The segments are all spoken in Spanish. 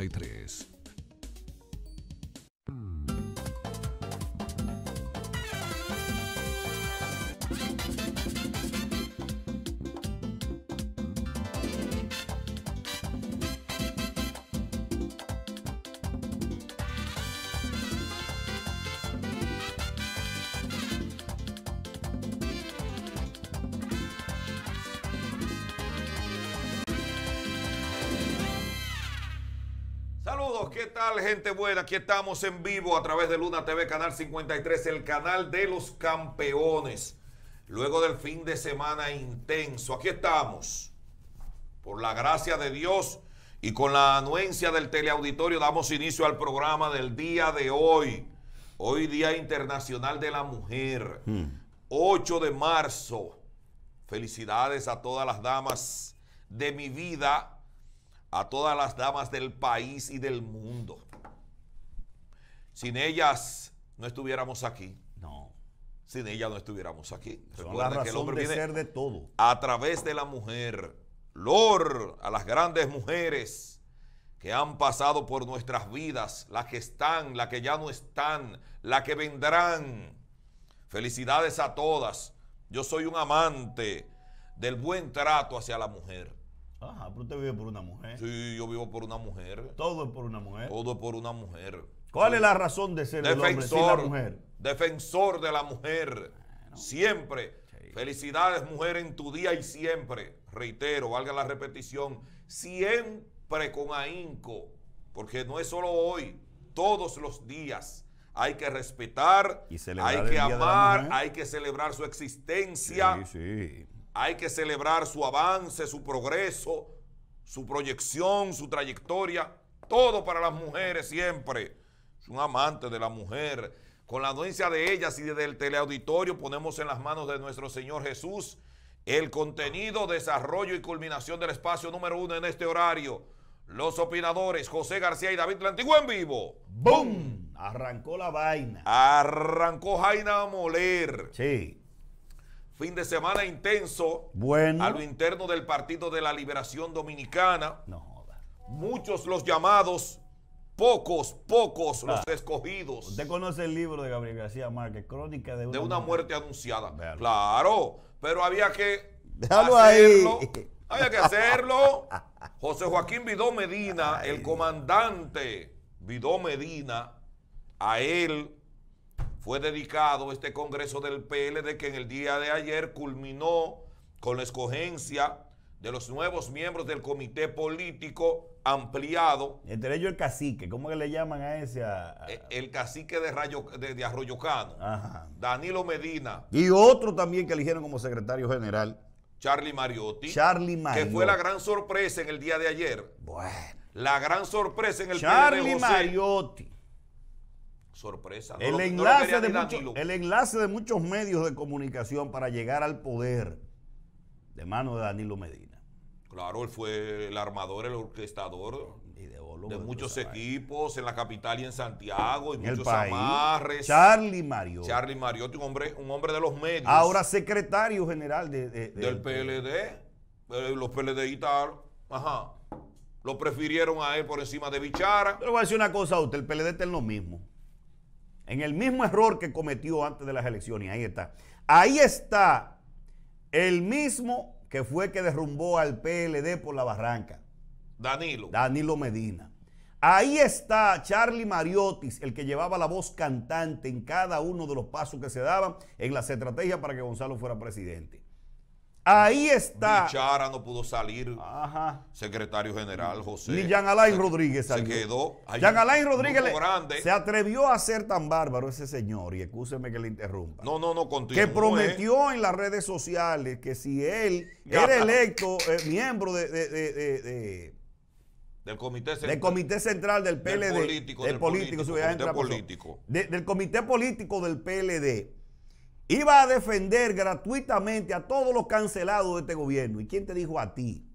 1983. ¿qué tal gente buena? Aquí estamos en vivo a través de Luna TV, Canal 53, el canal de los campeones. Luego del fin de semana intenso, aquí estamos. Por la gracia de Dios y con la anuencia del teleauditorio damos inicio al programa del día de hoy. Hoy Día Internacional de la Mujer, 8 hmm. de marzo. Felicidades a todas las damas de mi vida a todas las damas del país y del mundo. Sin ellas no estuviéramos aquí. No. Sin ellas no estuviéramos aquí. que el hombre de ser de todo. A través de la mujer. Lord, a las grandes mujeres que han pasado por nuestras vidas, las que están, las que ya no están, las que vendrán. Felicidades a todas. Yo soy un amante del buen trato hacia la mujer. Ajá, pero usted vive por una mujer. Sí, yo vivo por una mujer. Todo es por una mujer. Todo es por una mujer. ¿Cuál es la razón de ser defensor, hombre sin la mujer? Defensor de la mujer. siempre. Felicidades, mujer, en tu día y siempre. Reitero, valga la repetición. Siempre con ahínco. Porque no es solo hoy, todos los días. Hay que respetar, y hay que amar, hay que celebrar su existencia. Sí, sí. Hay que celebrar su avance, su progreso, su proyección, su trayectoria. Todo para las mujeres siempre. Es un amante de la mujer. Con la anuencia de ellas y desde el teleauditorio ponemos en las manos de nuestro Señor Jesús el contenido, desarrollo y culminación del espacio número uno en este horario. Los opinadores José García y David Lantigua en vivo. ¡Bum! Arrancó la vaina. Arrancó Jaina a moler. Sí. Fin de semana intenso. Bueno. A lo interno del Partido de la Liberación Dominicana. Muchos los llamados, pocos, pocos ah. los escogidos. Usted conoce el libro de Gabriel García Márquez, Crónica de una, muerte, anunciada. Claro, pero había que Déjalo hacerlo. Había que hacerlo. José Joaquín Vidó Medina, el comandante Vidó Medina, a él fue dedicado este Congreso del PLD que en el día de ayer culminó con la escogencia de los nuevos miembros del comité político ampliado. Entre ellos el cacique, ¿cómo que le llaman a ese? Eh, el cacique de, Rayo, de, Arroyocano, Danilo Medina. Y otro también que eligieron como secretario general. Charlie Mariotti. Charlie Mariotti. Que fue la gran sorpresa en el día de ayer. Bueno. La gran sorpresa en el Charlie PLD, Charlie Mariotti. Sorpresa. el, enlace de muchos medios de comunicación para llegar al poder de mano de Danilo Medina. Claro, él fue el armador, el orquestador de pues, muchos equipos en la capital y en Santiago y en muchos amarres. Charlie Mariotti. Charlie un hombre, un hombre de los medios. Ahora secretario general de, de, de del PLD. Eh, y tal ajá, lo prefirieron a él por encima de Bichara. Pero voy a decir una cosa a usted, el PLD está en lo mismo en el mismo error que cometió antes de las elecciones. Ahí está. Ahí está el mismo que fue que derrumbó al PLD por la barranca. Danilo. Danilo Medina. Ahí está Charlie Mariotis, el que llevaba la voz cantante en cada uno de los pasos que se daban en las estrategias para que Gonzalo fuera presidente. Ahí está. Chara no pudo salir. Ajá. Secretario General José. Ni Jean Alain Rodríguez salió. Se quedó. Alain Rodríguez se atrevió a ser tan bárbaro ese señor, y escúcheme que le interrumpa. No, no, no, continúe. Que prometió en las redes sociales que si él era electo eh, miembro de, del comité, central, del comité Central del PLD. Del político. Del político, comité político. del Comité Político del PLD iba a defender gratuitamente a todos los cancelados de este gobierno. ¿Y quién te dijo a ti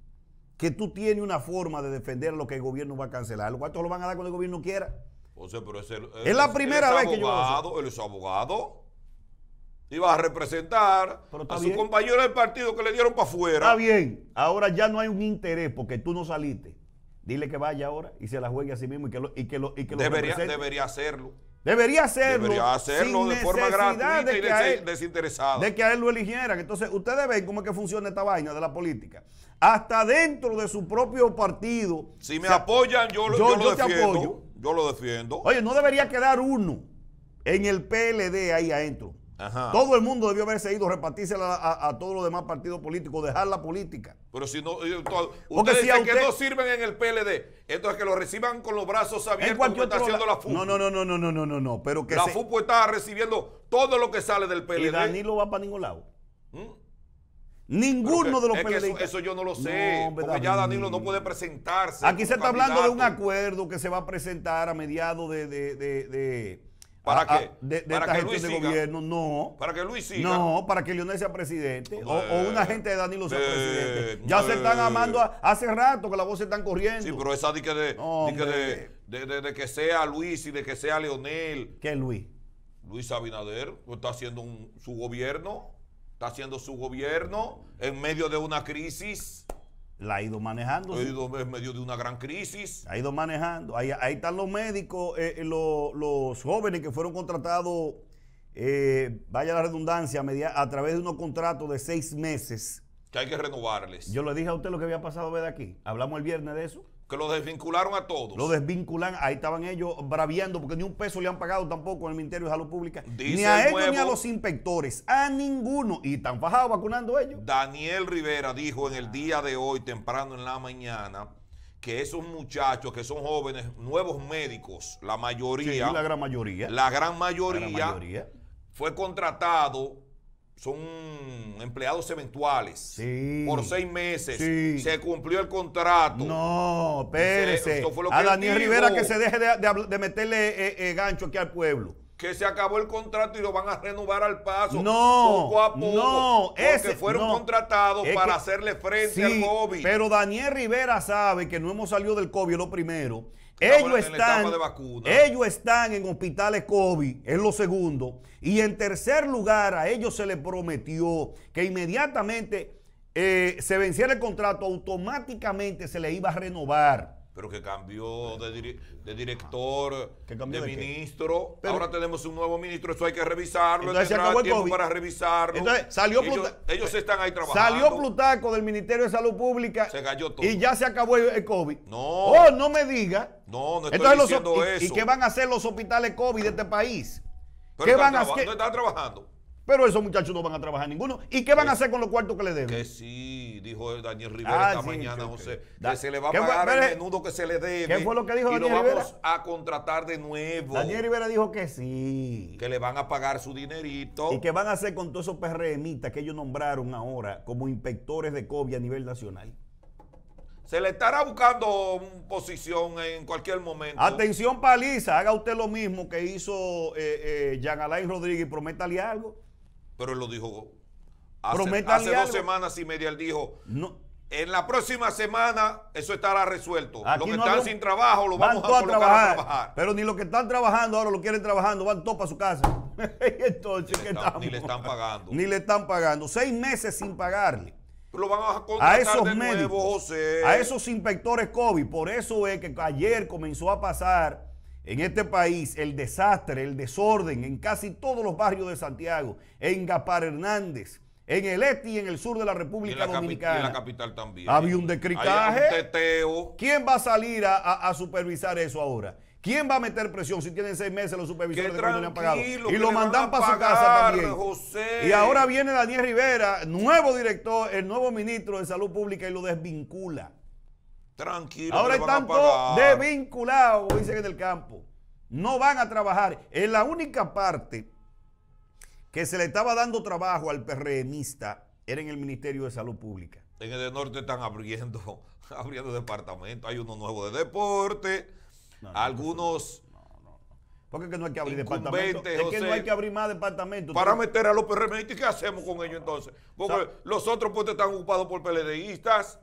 que tú tienes una forma de defender lo que el gobierno va a cancelar? ¿Lo lo van a dar cuando el gobierno quiera. es, la primera vez que yo. Él es abogado. Iba a representar a su compañero del partido que le dieron para afuera. Está bien. Ahora ya no hay un interés porque tú no saliste. Dile que vaya ahora y se la juegue a sí mismo y que lo, y que y lo debería, debería hacerlo. Debería hacerlo. hacerlo de forma grande de desinteresada. De que a él lo eligieran. Entonces, ustedes ven cómo es que funciona esta vaina de la política. Hasta dentro de su propio partido. Si me apoyan, yo, lo defiendo. Yo lo defiendo. Oye, no debería quedar uno en el PLD ahí adentro. Todo el mundo debió haberse ido, repartirse a, a, a, todos los demás partidos políticos, dejar la política. Pero si no, eh, Porque que no sirven en el PLD, entonces que lo reciban con los brazos abiertos como está haciendo la fup No, no, no, no, no, no, no, Pero que la fup está recibiendo todo lo que sale del PLD. Y Danilo va para ningún lado. ¿Mm? Ninguno de los PLD. Eso, yo no lo sé. porque ya Danilo no puede presentarse. Aquí se está hablando de un acuerdo que se va a presentar a mediados de ¿Para ah, ah, qué? que Luis gobierno, no. ¿Para que Luis siga? No, para que Leonel sea presidente. O, una eh, gente de Danilo sea eh, presidente. Eh, ya se están amando hace rato que voz se están corriendo. Sí, pero esa de que, de, que sea Luis y de que sea Leonel. ¿Qué Luis? Luis Abinader está haciendo su gobierno, está haciendo su gobierno en medio de una crisis la ha ido manejando. Ha ido en medio de una gran crisis. Ha ido manejando. Ahí, están los médicos, eh, eh, los, jóvenes que fueron contratados, eh, vaya la redundancia, a, través de unos contratos de seis meses. Que hay que renovarles. Yo le dije a usted lo que había pasado desde aquí. Hablamos el viernes de eso. Que lo desvincularon a todos. Lo desvinculan, ahí estaban ellos braviando porque ni un peso le han pagado tampoco en el Ministerio de Salud Pública. ni a ellos ni a los inspectores, a ninguno. Y están fajados vacunando ellos. Daniel Rivera dijo en el día de hoy, temprano en la mañana, que esos muchachos que son jóvenes, nuevos médicos, la mayoría. Sí, la La gran mayoría. La gran mayoría. Fue contratado son empleados eventuales. Por seis meses. Se cumplió el contrato. No, espérese. a Daniel Rivera que se deje de, meterle eh, eh, gancho aquí al pueblo. Que se acabó el contrato y lo van a renovar al paso. No. Poco a poco. No, porque fueron contratados para hacerle frente al COVID. Pero Daniel Rivera sabe que no hemos salido del COVID lo primero ellos están, ellos están en hospitales COVID, es lo segundo. Y en tercer lugar, a ellos se les prometió que inmediatamente eh, se venciera el contrato, automáticamente se le iba a renovar pero que cambió de, director, de, ministro. Ahora tenemos un nuevo ministro, eso hay que revisarlo. Entonces, se acabó para revisarlo. salió ellos, están ahí trabajando. Salió Plutaco del Ministerio de Salud Pública. Se cayó Y ya se acabó el COVID. No. Oh, no me diga. No, no estoy eso. ¿Y, qué van a hacer los hospitales COVID de este país? Pero ¿Qué van a hacer? No están trabajando. Pero esos muchachos no van a trabajar ninguno. ¿Y qué van pues, a hacer con los cuartos que le deben? Que sí dijo Daniel Rivera ah, esta mañana, José, que se le va a pagar el menudo que se le debe. y vamos a contratar de nuevo. Daniel Rivera dijo que sí. Que le van a pagar su dinerito. Y que van a hacer con todos esos PRMistas que ellos nombraron ahora como inspectores de COVID a nivel nacional. Se le estará buscando posición en cualquier momento. Atención, paliza, haga usted lo mismo que hizo eh, eh Jean Alain Rodríguez, prométale algo. Pero él lo dijo Hace, hace dos semanas y media él dijo, no. en la próxima semana eso estará resuelto. los que están sin trabajo lo vamos a, trabajar, a, trabajar, Pero ni los que están trabajando ahora lo quieren trabajando, van todos para su casa. Entonces, ni, le están, pagando. ni le están pagando. Seis meses sin pagarle. Lo van a esos de A esos inspectores COVID. Por eso es que ayer comenzó a pasar en este país el desastre, el desorden en casi todos los barrios de Santiago. En Gapar Hernández, en el este y en el sur de la República Dominicana. en la capital también. Había un decritaje. un teteo. ¿Quién va a salir a, supervisar eso ahora? ¿Quién va a meter presión si tienen seis meses los supervisores de no han pagado? Y lo mandan para su casa también. Y ahora viene Daniel Rivera, nuevo director, el nuevo ministro de Salud Pública y lo desvincula. Tranquilo. Ahora están todos desvinculados, dicen en el campo. No van a trabajar. En la única parte que se le estaba dando trabajo al PRMista era en el Ministerio de Salud Pública. En el norte están abriendo, abriendo departamentos. Hay uno nuevo de deporte. algunos. No, Porque no hay que abrir departamentos. Es que no hay que abrir más departamentos. Para meter a los PRMistas, ¿qué hacemos con ellos entonces? Porque los otros puestos están ocupados por PLDistas.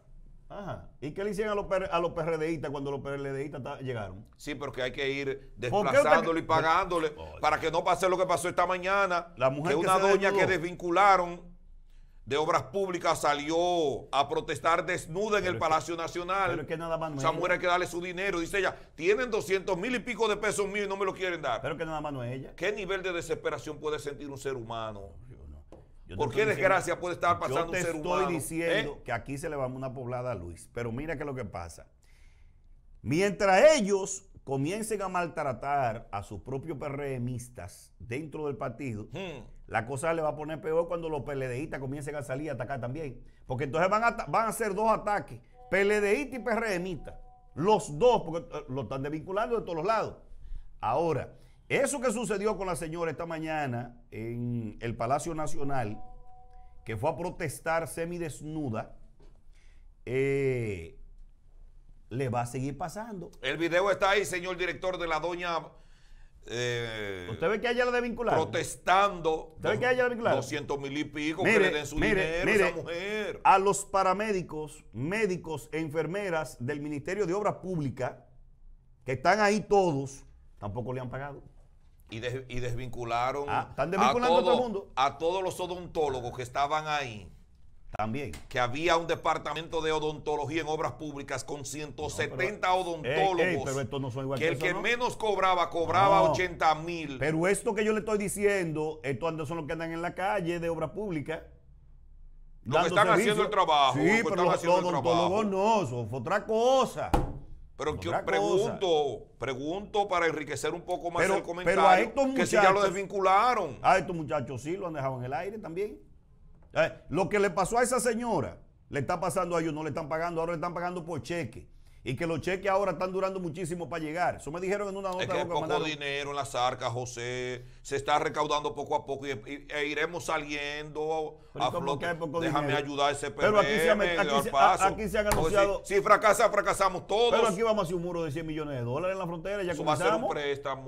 ¿Y qué le hicieron a los, a PRDistas cuando los PRDistas llegaron? Sí, pero que hay que ir desplazándole y pagándole para que no pase lo que pasó esta mañana. que una doña que desvincularon de obras públicas salió a protestar desnuda en el Palacio Nacional. Pero que nada más no Esa mujer hay que darle su dinero. Dice ella, tienen 200 mil y pico de pesos míos y no me lo quieren dar. Pero que nada más no es ella. ¿Qué nivel de desesperación puede sentir un ser humano? ¿Por qué desgracia puede estar pasando un ser estoy estoy diciendo ¿Eh? que aquí se le va una poblada a Luis. Pero mira qué es lo que pasa. Mientras ellos comiencen a maltratar a sus propios PRMistas dentro del partido, hmm. la cosa le va a poner peor cuando los PLDistas comiencen a salir a atacar también. Porque entonces van a, van a hacer dos ataques, PLDista y PRMista. Los dos, porque eh, lo están desvinculando de todos los lados. Ahora, eso que sucedió con la señora esta mañana en el Palacio Nacional, que fue a protestar semidesnuda, desnuda eh, le va a seguir pasando. El video está ahí, señor director de la doña... Eh, ¿Usted ve que ella la vincular Protestando. ¿Usted ve 200 mil y pico que le den su dinero a esa mujer. A los paramédicos, médicos e enfermeras del Ministerio de Obras Públicas, que están ahí todos, tampoco le han pagado. Y, desvincularon ah, a, todos los odontólogos que estaban ahí. También. Que había un departamento de odontología en obras públicas con 170 odontólogos. Ey, pero esto no son igual que, que, el que menos cobraba, cobraba 80 mil. Pero esto que yo le estoy diciendo, estos son los que andan en la calle de obras públicas. Los que están haciendo el trabajo. Sí, pero los, los odontólogos no, eso fue otra cosa. Pero yo pregunto, pregunto para enriquecer un poco más el comentario. a estos que si ya lo desvincularon. A estos muchachos sí lo han dejado en el aire también. Eh, lo que le pasó a esa señora, le está pasando a ellos, no le están pagando, ahora le están pagando por cheque y que los cheques ahora están durando muchísimo para llegar. Eso me dijeron en una nota. Es que, hay poco dinero en las arcas, José. Se está recaudando poco a poco y, e iremos saliendo a Déjame ayudar a ese Pero aquí se, han, paso. se han anunciado. si, fracasa, fracasamos todos. Pero aquí vamos a hacer un muro de 100 millones de dólares en la frontera. Ya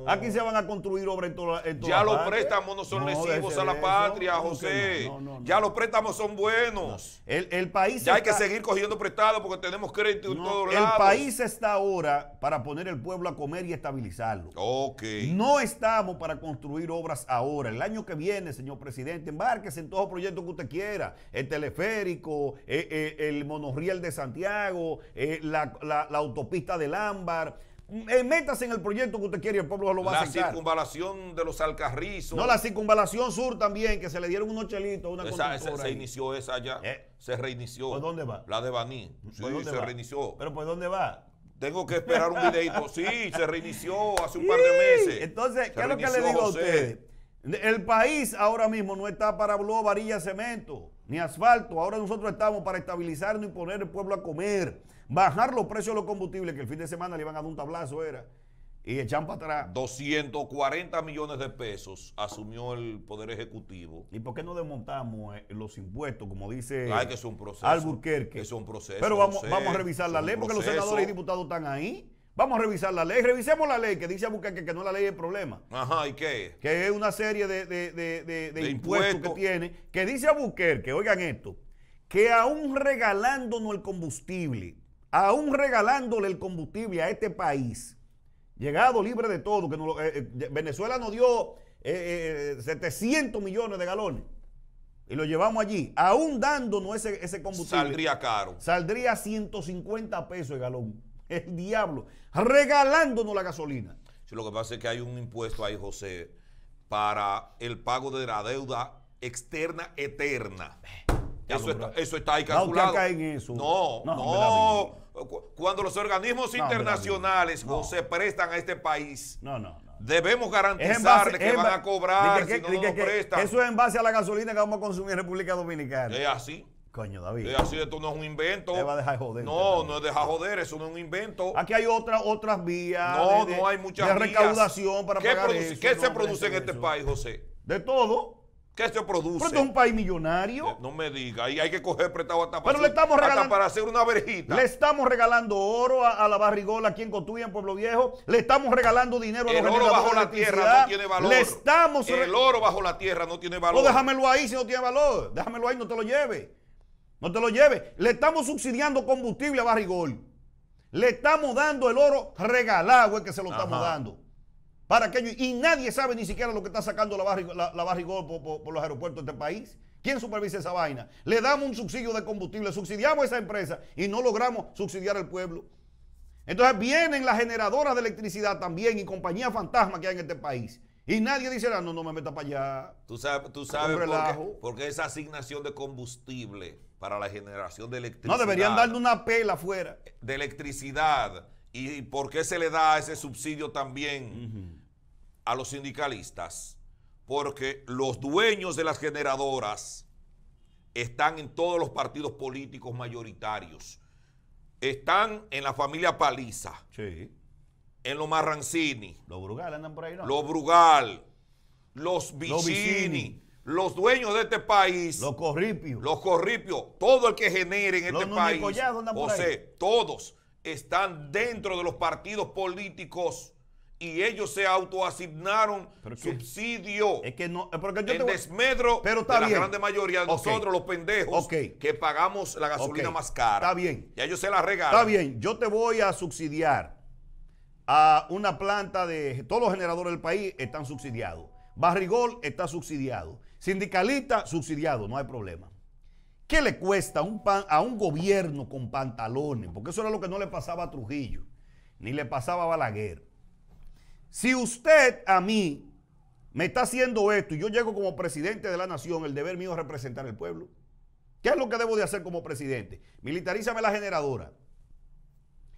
Aquí se van a construir obras en Ya los préstamos no son lesivos a la patria, José. ya los préstamos son buenos. El, país. Ya hay que seguir cogiendo prestado porque tenemos crédito en todos lados el país está ahora para poner el pueblo a comer y estabilizarlo. Ok. No estamos para construir obras ahora. El año que viene, señor presidente, embárquese en todos los proyectos que usted quiera. El teleférico, eh, eh, el monorriel de Santiago, eh, la, la autopista del Ámbar eh, métase en el proyecto que usted quiere el pueblo lo va a La circunvalación de los alcarrizos. No, la circunvalación sur también, que se le dieron unos chelitos una esa, Se inició esa ya. Eh. Se reinició. ¿Por dónde va? La de Baní. se reinició. ¿Pero por dónde va? Tengo que esperar un videito. Sí, se reinició hace un par de meses. Entonces, ¿qué es lo que le digo a ustedes? El país ahora mismo no está para blog, varilla, cemento, ni asfalto. Ahora nosotros estamos para estabilizarnos y poner el pueblo a comer bajar los precios de los combustibles, que el fin de semana le iban a dar un tablazo, era, y echan para atrás. 240 millones de pesos asumió el Poder Ejecutivo. ¿Y por qué no desmontamos eh, los impuestos, como dice Ay, que es un proceso, Albuquerque? Es un proceso. Pero vamos, vamos a revisar la ley, porque los senadores y diputados están ahí. Vamos a revisar la ley. Revisemos la ley que dice Albuquerque que no es la ley el problema. Ajá, ¿y qué? Que es una serie de, impuestos que tiene. Que dice a Albuquerque, oigan esto, que aún regalándonos el combustible, aún regalándole el combustible a este país, llegado libre de todo, que eh, eh, Venezuela nos dio 700 eh, millones de galones y lo llevamos allí, aún dándonos ese, combustible. Saldría caro. Saldría 150 pesos el galón. El diablo. Regalándonos la gasolina. lo que pasa es que hay un impuesto ahí, José, para el pago de la deuda externa eterna. Eso está, ahí calculado. No, no. no cuando los organismos internacionales no, se prestan a este país, debemos garantizar que van a cobrar Eso es en base a la gasolina que vamos a consumir en República Dominicana. Es así. Coño, David. Es así, esto no es un invento. va a dejar joder. No, no es dejar joder, eso no es un invento. Aquí hay otras otras vías. No, de, no hay muchas recaudación para ¿Qué pagar ¿Qué se produce en este país, José? De todo. ¿Qué se produce? Pero esto es un país millonario. No me diga, ahí hay que coger prestado hasta para, Pero le estamos regalando, para hacer una verjita. Le estamos regalando oro a, la barrigola aquí en Cotuya, en Pueblo Viejo. Le estamos regalando dinero a los El oro bajo la tierra no tiene valor. Le estamos El oro bajo la tierra no tiene valor. No, déjamelo ahí si no tiene valor. Déjamelo ahí, no te lo lleve. No te lo lleve. Le estamos subsidiando combustible a barrigol. Le estamos dando el oro regalado, es que se lo estamos dando para Y nadie sabe ni siquiera lo que está sacando la barrigol por, los aeropuertos de este país. ¿Quién supervisa esa vaina? Le damos un subsidio de combustible, subsidiamos a esa empresa y no logramos subsidiar al pueblo. Entonces vienen las generadoras de electricidad también y compañías fantasma que hay en este país. Y nadie dice, ah, no, no me meta para allá. Tú sabes, tú sabes porque esa asignación de combustible para la generación de electricidad. No, deberían darle una pela afuera. De electricidad ¿Y por qué se le da ese subsidio también a los sindicalistas? Porque los dueños de las generadoras están en todos los partidos políticos mayoritarios. Están en la familia Paliza. Sí. En los Marrancini. Los Brugal andan por ahí, ¿no? Los Brugal. Los Vicini. Los dueños de este país. Los corripios. Los corripios. Todo el que genere en los este país. José, todos están dentro de los partidos políticos y ellos se autoasignaron subsidio es que no, porque yo en desmedro pero de la grande mayoría de nosotros, los pendejos, que pagamos la gasolina más cara. Está bien. Y ellos se la regalan. Está bien, yo te voy a subsidiar a una planta de... Todos los generadores del país están subsidiados. Barrigol está subsidiado. Sindicalista, subsidiado, no hay problema. ¿Qué le cuesta un pan, a un gobierno con pantalones? Porque eso era lo que no le pasaba a Trujillo, ni le pasaba a Balaguer. Si usted a mí me está haciendo esto y yo llego como presidente de la nación, el deber mío es representar al pueblo. ¿Qué es lo que debo de hacer como presidente? Militarízame la generadora.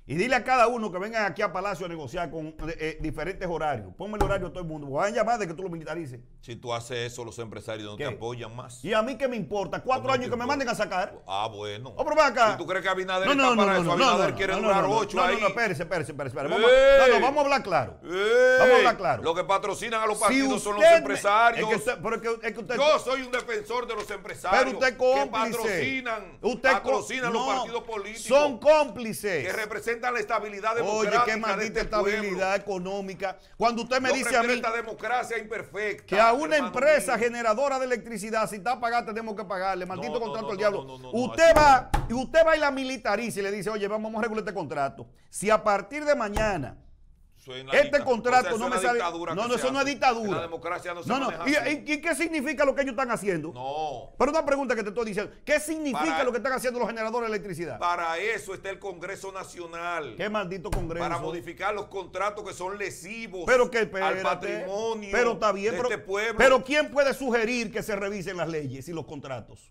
Y dile a cada uno que vengan aquí a Palacio a negociar con eh, eh, diferentes horarios. Ponme el horario a todo el mundo. Van a llamar de que tú lo militarices. Si tú haces eso, los empresarios no te apoyan más. ¿Y a mí qué me importa? Cuatro años que me manden a sacar. Ah, bueno. Oh, o tú crees que Abinader no, está para eso, Abinader quiere durar ocho ahí. No, no, espérese, espérese, espérese. Vamos, no, vamos a hablar claro. Vamos a hablar claro. Los que patrocinan a los partidos son los empresarios. pero es que, Yo soy un defensor de los empresarios. Pero usted cómplice. Que patrocinan, usted patrocinan los partidos políticos. Son cómplices. Que representan la estabilidad democrática. Oye, qué este maldita estabilidad económica. Cuando usted me dice a mí. democracia imperfecta. Que a una empresa generadora de electricidad, si está pagada tenemos que pagarle. Maldito contrato al diablo. usted va y usted va y la militariza y le dice, oye, vamos a regular este contrato. Si a partir de mañana este contrato no me sale. No, no, eso no es dictadura. La democracia no se No, no. ¿Y, qué significa lo que ellos están haciendo? No. Pero una pregunta que te estoy diciendo. ¿Qué significa lo que están haciendo los generadores de electricidad? Para eso está el Congreso Nacional. Qué maldito Congreso. Para modificar los contratos que son lesivos pero que, al patrimonio pero de este pueblo. Pero ¿quién puede sugerir que se revisen las leyes y los contratos?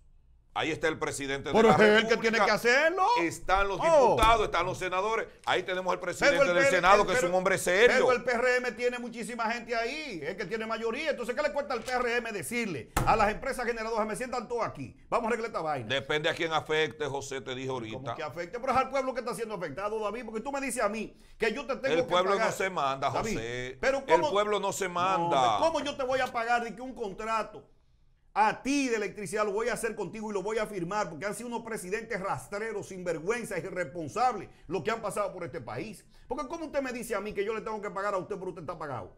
Ahí está el presidente de la República. es que tiene que hacerlo. Están los oh. diputados, están los senadores. Ahí tenemos el presidente del Senado, que es un hombre serio. Pero el PRM tiene muchísima gente ahí, es que tiene mayoría. Entonces, ¿qué le cuesta al PRM decirle a las empresas generadoras, me sientan todos aquí? Vamos a arreglar esta vaina. Depende a quién afecte, José, te dije ahorita. que afecte, pero es al pueblo que está siendo afectado, David, porque tú me dices a mí que yo te tengo que pagar. El pueblo no se manda, José. pero El pueblo no se manda. ¿Cómo yo te voy a pagar de que un contrato a ti de electricidad lo voy a hacer contigo y lo voy a firmar porque han sido unos presidentes rastreros, sinvergüenza, irresponsables lo que han pasado por este país. Porque ¿cómo usted me dice a mí que yo le tengo que pagar a usted por usted está pagado?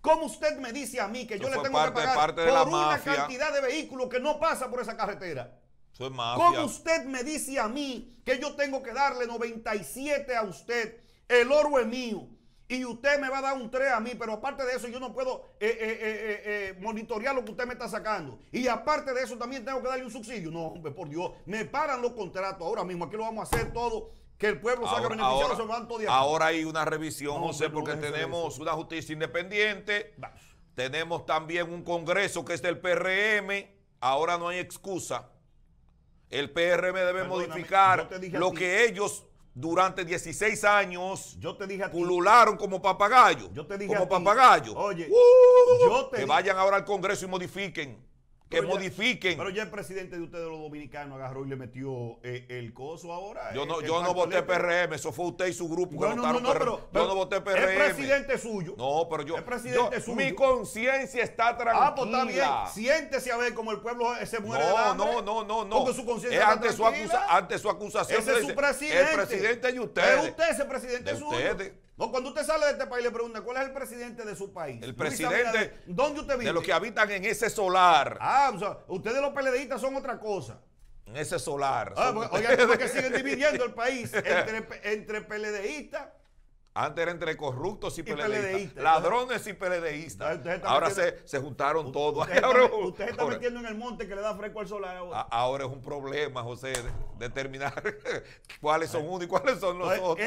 ¿Cómo usted me dice a mí que yo le tengo que pagar por la una cantidad de vehículos que no pasa por esa carretera? Eso es ¿Cómo usted me dice a mí que yo tengo que darle 97 a usted? El oro es mío y usted me va a dar un 3 a mí, pero aparte de eso yo no puedo eh, eh, eh, monitorear lo que usted me está sacando. Y aparte de eso también tengo que darle un subsidio. No, hombre, por Dios, me paran los contratos ahora mismo. Aquí lo vamos a hacer todo. Que el pueblo ahora, se van todo Ahora hay una revisión, José, porque tenemos una justicia independiente. Tenemos también un congreso que es del PRM. Ahora no hay excusa. El PRM debe modificar lo que ellos durante 16 años yo pulularon como papagayo. Yo te dije como a Oye, ¡Uh! que vayan ahora al Congreso y modifiquen que modifiquen. pero ya el presidente de ustedes, los dominicanos, agarró y le metió eh, el coso ahora. Yo no, eh, yo no voté PRM, eso fue usted y su grupo que no, votaron no, PRM. Pero, yo no voté PRM. El presidente suyo. No, pero yo. El presidente suyo. Mi conciencia está tranquila. Ah, pues está bien. Siéntese a ver cómo el pueblo eh, se muere. No, de hambre, no, no, no, no. Porque su conciencia está tranquila. Su ante su acusación. Ese es su presidente. El presidente de ustedes. Es usted ese presidente suyo. Ustedes. No, cuando usted sale de este país le pregunta cuál es el presidente de su país. El presidente ¿dónde usted vive? de los que habitan en ese solar. Ah, ustedes los peledeístas son otra cosa. En ese solar. Ah, porque, oigan, siguen dividiendo el país entre, entre peledeístas antes era entre corruptos y, peledeístas, ladrones y peledeístas. Ah, ahora se, juntaron todos. Usted, ahora, está, metiendo en el monte que le da fresco al solar ahora. ahora es un problema, José, determinar cuáles son unos y cuáles son los otros.